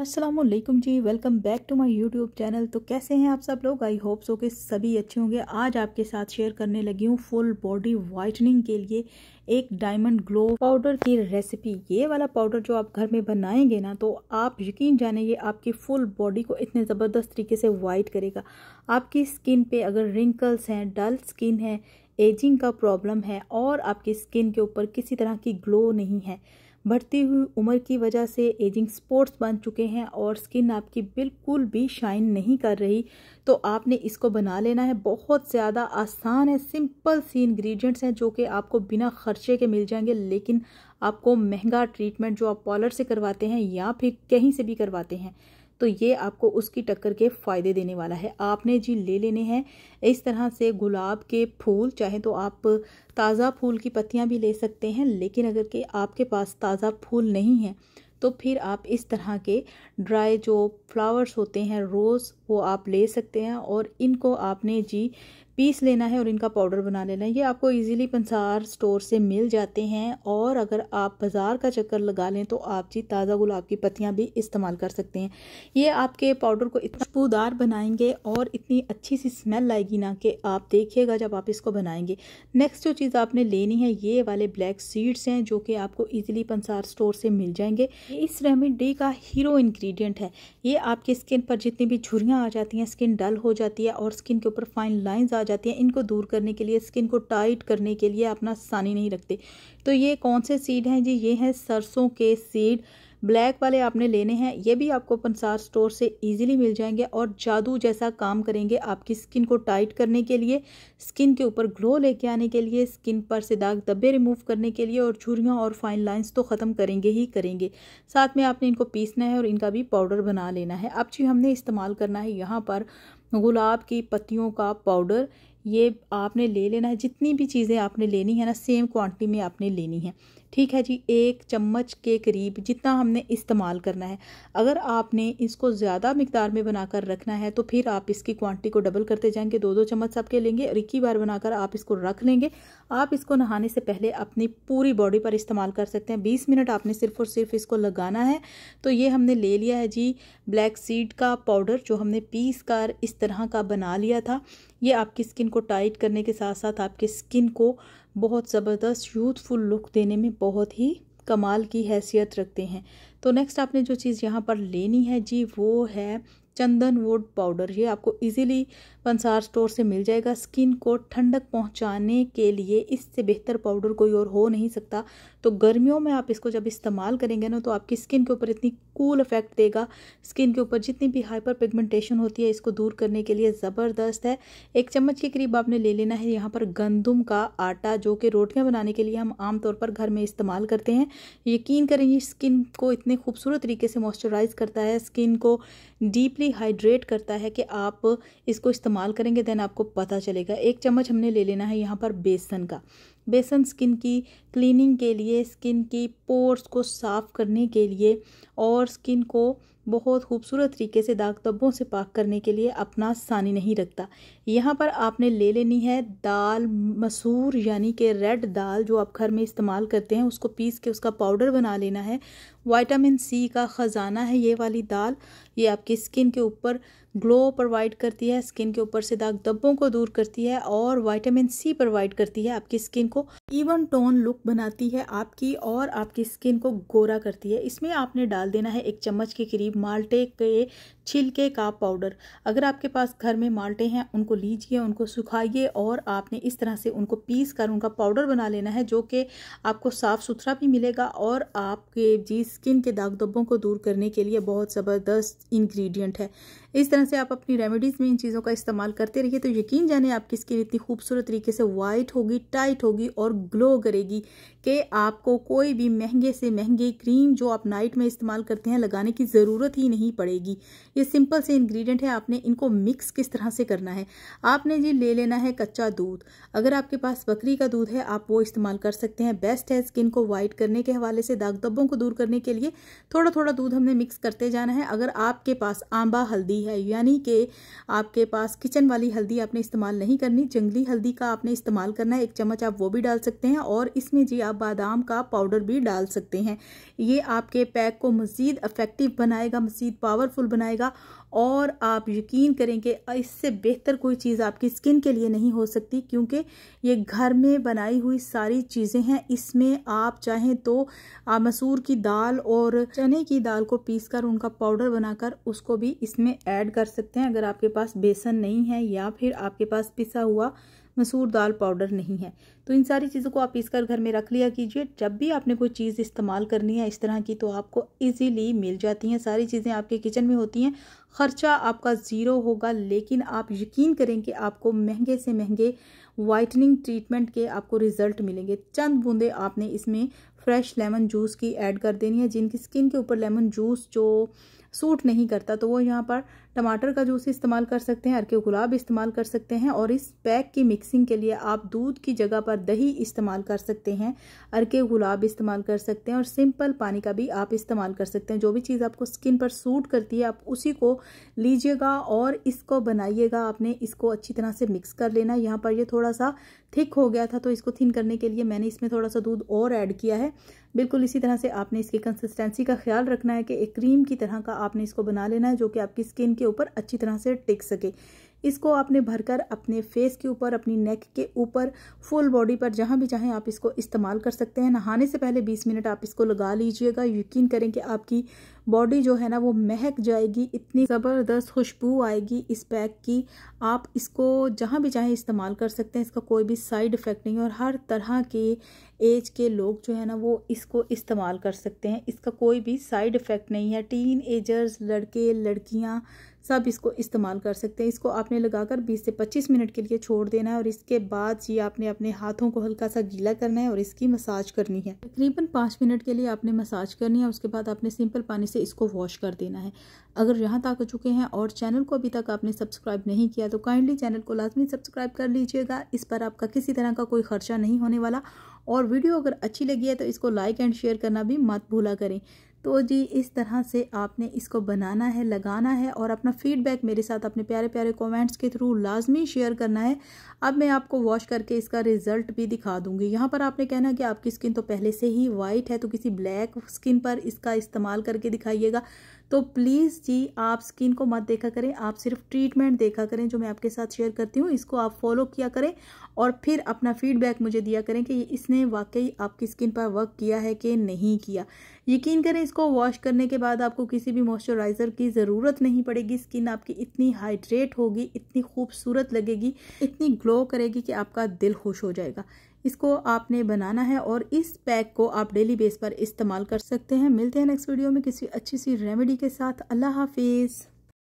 Aslam ji welcome back to my YouTube channel तो कैसे हैं आप सब लोग आई होप सो के सभी अच्छे होंगे आज आपके साथ शेयर करने लगी हूँ फुल बॉडी वाइटनिंग के लिए एक डायमंड ग्लो पाउडर की रेसिपी ये वाला पाउडर जो आप घर में बनाएंगे ना तो आप यकीन जाने ये आपकी फुल बॉडी को इतने ज़बरदस्त तरीके से वाइट करेगा आपकी स्किन पे अगर रिंकल्स हैं डल स्किन है एजिंग का प्रॉब्लम है और आपकी स्किन के ऊपर किसी तरह की ग्लो नहीं है बढ़ती हुई उम्र की वजह से एजिंग स्पोर्ट्स बन चुके हैं और स्किन आपकी बिल्कुल भी शाइन नहीं कर रही तो आपने इसको बना लेना है बहुत ज़्यादा आसान है सिंपल सी इंग्रेडिएंट्स हैं जो कि आपको बिना खर्चे के मिल जाएंगे लेकिन आपको महंगा ट्रीटमेंट जो आप पॉलर से करवाते हैं या फिर कहीं से भी करवाते हैं तो ये आपको उसकी टक्कर के फ़ायदे देने वाला है आपने जी ले लेने हैं इस तरह से गुलाब के फूल चाहे तो आप ताज़ा फूल की पत्तियां भी ले सकते हैं लेकिन अगर के आपके पास ताज़ा फूल नहीं है तो फिर आप इस तरह के ड्राई जो फ्लावर्स होते हैं रोज़ वो आप ले सकते हैं और इनको आपने जी पीस लेना है और इनका पाउडर बना लेना है ये आपको इजीली पंसार स्टोर से मिल जाते हैं और अगर आप बाज़ार का चक्कर लगा लें तो आप जी ताज़ा गुलाब की पत्तियाँ भी इस्तेमाल कर सकते हैं ये आपके पाउडर को इतना खुशबूदार बनाएंगे और इतनी अच्छी सी स्मेल आएगी ना कि आप देखिएगा जब आप इसको बनाएंगे नेक्स्ट जो चीज़ आपने लेनी है ये वाले ब्लैक सीड्स हैं जो कि आपको ईजिली पंसार स्टोर से मिल जाएंगे इस रेमेडी का हीरो इन्ग्रीडियंट है ये आपकी स्किन पर जितनी भी झुरियाँ आ जाती हैं स्किन डल हो जाती है और स्किन के ऊपर फाइन लाइन्स आ जाती हैं इनको दूर करने के लिए स्किन को टाइट करने के लिए अपना सानी नहीं रखते तो ये कौन से सीड हैं जी ये हैं सरसों के सीड ब्लैक वाले आपने लेने हैं ये भी आपको पंसार स्टोर से ईजिली मिल जाएंगे और जादू जैसा काम करेंगे आपकी स्किन को टाइट करने के लिए स्किन के ऊपर ग्लो लेके आने के लिए स्किन पर से दाग दब्बे रिमूव करने के लिए और झुरियाँ और फाइन लाइन्स तो ख़त्म करेंगे ही करेंगे साथ में आपने इनको पीसना है और इनका भी पाउडर बना लेना है अब जी हमने इस्तेमाल करना है यहाँ पर गुलाब की पत्तियों का पाउडर ये आपने ले लेना है जितनी भी चीज़ें आपने लेनी है ना सेम क्वांटिटी में आपने लेनी है ठीक है जी एक चम्मच के करीब जितना हमने इस्तेमाल करना है अगर आपने इसको ज़्यादा मकदार में बनाकर रखना है तो फिर आप इसकी क्वांटिटी को डबल करते जाएंगे दो दो चम्मच सबके लेंगे और एक ही बार बनाकर आप इसको रख लेंगे आप इसको नहाने से पहले अपनी पूरी बॉडी पर इस्तेमाल कर सकते हैं बीस मिनट आपने सिर्फ और सिर्फ इसको लगाना है तो ये हमने ले लिया है जी ब्लैक सीड का पाउडर जो हमने पीस कर इस तरह का बना लिया था ये आपकी स्किन को टाइट करने के साथ साथ आपके स्किन को बहुत ज़बरदस्त यूथफुल लुक देने में बहुत ही कमाल की हैसियत रखते हैं तो नेक्स्ट आपने जो चीज़ यहाँ पर लेनी है जी वो है चंदन वुड पाउडर ये आपको इजीली पंसार स्टोर से मिल जाएगा स्किन को ठंडक पहुंचाने के लिए इससे बेहतर पाउडर कोई और हो नहीं सकता तो गर्मियों में आप इसको जब इस्तेमाल करेंगे ना तो आपकी स्किन के ऊपर इतनी कूल इफेक्ट देगा स्किन के ऊपर जितनी भी हाइपर पिगमेंटेशन होती है इसको दूर करने के लिए ज़बरदस्त है एक चम्मच के करीब आपने ले लेना है यहाँ पर गंदम का आटा जो कि रोटियाँ बनाने के लिए हम आमतौर पर घर में इस्तेमाल करते हैं यकीन करें ये स्किन को इतने खूबसूरत तरीके से मॉइस्चराइज़ करता है स्किन को डीपली इजीली हाइड्रेट करता है कि आप इसको इस्तेमाल करेंगे देन आपको पता चलेगा एक चम्मच हमने ले लेना है यहाँ पर बेसन का बेसन स्किन की क्लीनिंग के लिए स्किन की पोर्स को साफ़ करने के लिए और स्किन को बहुत खूबसूरत तरीके से दाग धब्बों से पाक करने के लिए अपना सानी नहीं रखता यहाँ पर आपने ले लेनी है दाल मसूर यानी कि रेड दाल जो आप घर में इस्तेमाल करते हैं उसको पीस के उसका पाउडर बना लेना है वाइटामिन सी का ख़जाना है ये वाली दाल ये आपकी स्किन के ऊपर ग्लो प्रोवाइड करती है स्किन के ऊपर से दाग धब्बों को दूर करती है और वाइटामिन सी प्रोवाइड करती है आपकी स्किन को इवन टोन लुक बनाती है आपकी और आपकी स्किन को गोरा करती है इसमें आपने डाल देना है एक चम्मच के करीब माल्टे के छिलके का पाउडर अगर आपके पास घर में माल्टे हैं उनको लीजिए उनको सुखाइए और आपने इस तरह से उनको पीस कर उनका पाउडर बना लेना है जो कि आपको साफ़ सुथरा भी मिलेगा और आपके जी स्किन के दाग धब्बों को दूर करने के लिए बहुत ज़बरदस्त इंग्रेडिएंट है इस तरह से आप अपनी रेमेडीज़ में इन चीज़ों का इस्तेमाल करते रहिए तो यकीन जाने आपकी स्किन इतनी खूबसूरत तरीके से वाइट होगी टाइट होगी और ग्लो करेगी कि आपको कोई भी महंगे से महंगे क्रीम जो आप नाइट में इस्तेमाल करते हैं लगाने की ज़रूरत ही नहीं पड़ेगी ये सिंपल से इंग्रेडिएंट है आपने इनको मिक्स किस तरह से करना है आपने जी ले लेना है कच्चा दूध अगर आपके पास बकरी का दूध है आप वो इस्तेमाल कर सकते हैं बेस्ट है स्किन को वाइट करने के हवाले से दाग धब्बों को दूर करने के लिए थोड़ा थोड़ा दूध हमने मिक्स करते जाना है अगर आप आपके पास आंबा हल्दी है यानी कि आपके पास किचन वाली हल्दी आपने इस्तेमाल नहीं करनी जंगली हल्दी का आपने इस्तेमाल करना है एक चम्मच आप वो भी डाल सकते हैं और इसमें जी आप बादाम का पाउडर भी डाल सकते हैं ये आपके पैक को मज़ीद अफेक्टिव बनाएगा मज़ीद पावरफुल बनाएगा और आप यकीन करें कि इससे बेहतर कोई चीज़ आपकी स्किन के लिए नहीं हो सकती क्योंकि ये घर में बनाई हुई सारी चीज़ें हैं इसमें आप चाहें तो मसूर की दाल और चने की दाल को पीसकर उनका पाउडर बनाकर बनाकर उसको भी इसमें ऐड कर सकते हैं अगर आपके पास बेसन नहीं है या फिर आपके पास पिसा हुआ मसूर दाल पाउडर नहीं है तो इन सारी चीज़ों को आप पीस कर घर में रख लिया कीजिए जब भी आपने कोई चीज़ इस्तेमाल करनी है इस तरह की तो आपको इजीली मिल जाती हैं सारी चीज़ें आपके किचन में होती हैं ख़र्चा आपका ज़ीरो होगा लेकिन आप यकीन करें कि आपको महंगे से महंगे वाइटनिंग ट्रीटमेंट के आपको रिज़ल्ट मिलेंगे चंद बूंदे आपने इसमें फ्रेश लेमन जूस की ऐड कर देनी है जिनकी स्किन के ऊपर लेमन जूस जो सूट नहीं करता तो वो यहाँ पर टमाटर का जूस इस्तेमाल कर सकते हैं अरके गुलाब इस्तेमाल कर सकते हैं और इस पैक की मिक्सिंग के लिए आप दूध की जगह पर दही इस्तेमाल कर सकते हैं अरके गुलाब इस्तेमाल कर सकते हैं और सिंपल पानी का भी आप इस्तेमाल कर सकते हैं जो भी चीज़ आपको स्किन पर सूट करती है आप उसी को लीजिएगा और इसको बनाइएगा आपने इसको अच्छी तरह से मिक्स कर लेना यहाँ पर ये थोड़ा सा थिक हो गया था तो इसको थिन करने के लिए मैंने इसमें थोड़ा सा दूध और ऐड किया है बिल्कुल इसी तरह से आपने इसकी कंसिस्टेंसी का ख्याल रखना है कि एक क्रीम की तरह का आपने इसको बना लेना है जो कि आपकी स्किन के ऊपर अच्छी तरह से टिक सके इसको आपने भरकर अपने फेस के ऊपर अपनी नेक के ऊपर फुल बॉडी पर जहाँ भी चाहें आप इसको इस्तेमाल कर सकते हैं नहाने से पहले 20 मिनट आप इसको लगा लीजिएगा यकीन करें कि आपकी बॉडी जो है ना वो महक जाएगी इतनी ज़बरदस्त खुशबू आएगी इस पैक की आप इसको जहाँ भी चाहें इस्तेमाल कर सकते हैं इसका कोई भी साइड इफ़ेक्ट नहीं है और हर तरह के एज के लोग जो है ना वो इसको इस्तेमाल कर सकते हैं इसका कोई भी साइड इफ़ेक्ट नहीं है टीन एजर्स लड़के लड़कियाँ सब इसको इस्तेमाल कर सकते हैं इसको आपने लगाकर 20 से 25 मिनट के लिए छोड़ देना है और इसके बाद ये आपने अपने हाथों को हल्का सा गीला करना है और इसकी मसाज करनी है तकरीबन पाँच मिनट के लिए आपने मसाज करनी है उसके बाद आपने सिंपल पानी से इसको वॉश कर देना है अगर यहाँ तक आ चुके हैं और चैनल को अभी तक आपने सब्सक्राइब नहीं किया तो काइंडली चैनल को लाजमी सब्सक्राइब कर लीजिएगा इस पर आपका किसी तरह का कोई खर्चा नहीं होने वाला और वीडियो अगर अच्छी लगी है तो इसको लाइक एंड शेयर करना भी मत भूला करें तो जी इस तरह से आपने इसको बनाना है लगाना है और अपना फीडबैक मेरे साथ अपने प्यारे प्यारे कमेंट्स के थ्रू लाजमी शेयर करना है अब मैं आपको वॉश करके इसका रिज़ल्ट भी दिखा दूंगी यहाँ पर आपने कहना है कि आपकी स्किन तो पहले से ही वाइट है तो किसी ब्लैक स्किन पर इसका इस्तेमाल करके दिखाइएगा तो प्लीज़ जी आप स्किन को मत देखा करें आप सिर्फ ट्रीटमेंट देखा करें जो मैं आपके साथ शेयर करती हूँ इसको आप फॉलो किया करें और फिर अपना फीडबैक मुझे दिया करें कि इसने वाकई आपकी स्किन पर वर्क किया है कि नहीं किया यकीन करें इसको वॉश करने के बाद आपको किसी भी मॉइस्चराइज़र की ज़रूरत नहीं पड़ेगी स्किन आपकी इतनी हाइड्रेट होगी इतनी खूबसूरत लगेगी इतनी ग्लो करेगी कि आपका दिल खुश हो जाएगा इसको आपने बनाना है और इस पैक को आप डेली बेस पर इस्तेमाल कर सकते हैं मिलते हैं नेक्स्ट वीडियो में किसी अच्छी सी रेमेडी के साथ अल्लाह हाफिज़